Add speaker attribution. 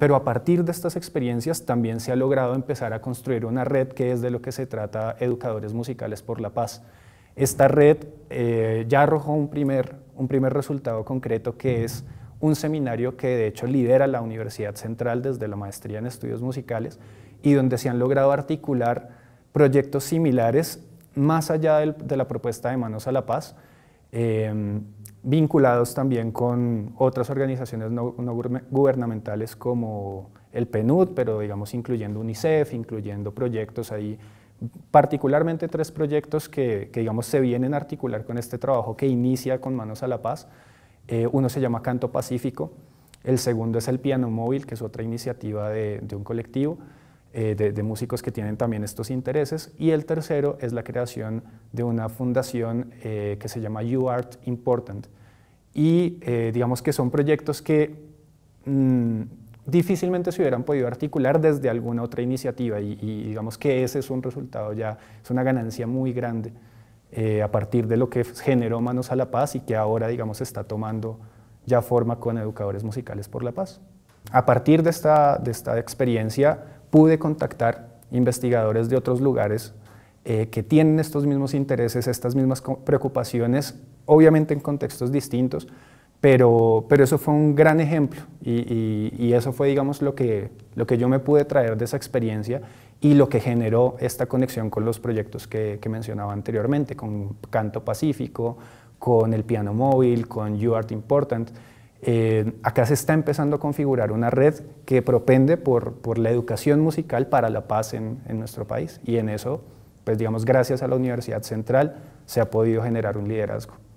Speaker 1: Pero a partir de estas experiencias también se ha logrado empezar a construir una red que es de lo que se trata Educadores Musicales por la Paz. Esta red eh, ya arrojó un primer, un primer resultado concreto que es un seminario que de hecho lidera la Universidad Central desde la Maestría en Estudios Musicales y donde se han logrado articular proyectos similares más allá de la propuesta de Manos a la Paz. Eh, vinculados también con otras organizaciones no, gubernamentales como el PNUD, pero digamos incluyendo UNICEF, incluyendo proyectos ahí, particularmente tres proyectos que, que digamos se vienen a articular con este trabajo que inicia con Manos a la Paz. Eh, uno se llama Canto Pacífico, el segundo es el Piano Móvil, que es otra iniciativa de, de un colectivo, eh, de, músicos que tienen también estos intereses. Y el tercero es la creación de una fundación eh, que se llama You Art Important. Y eh, digamos que son proyectos que mm, difícilmente se hubieran podido articular desde alguna otra iniciativa y, digamos que ese es un resultado ya, es una ganancia muy grande a partir de lo que generó Manos a la Paz y que ahora digamos está tomando ya forma con Educadores Musicales por la Paz. A partir de esta experiencia pude contactar investigadores de otros lugares eh, que tienen estos mismos intereses, estas mismas preocupaciones, obviamente en contextos distintos, pero, eso fue un gran ejemplo y, eso fue, digamos, lo que, lo que yo me pude traer de esa experiencia y lo que generó esta conexión con los proyectos que, que mencionaba anteriormente, con Canto Pacífico, con el piano móvil, con You Art Important. Eh, acá se está empezando a configurar una red que propende por, la educación musical para la paz en, nuestro país y en eso, pues digamos, gracias a la Universidad Central se ha podido generar un liderazgo.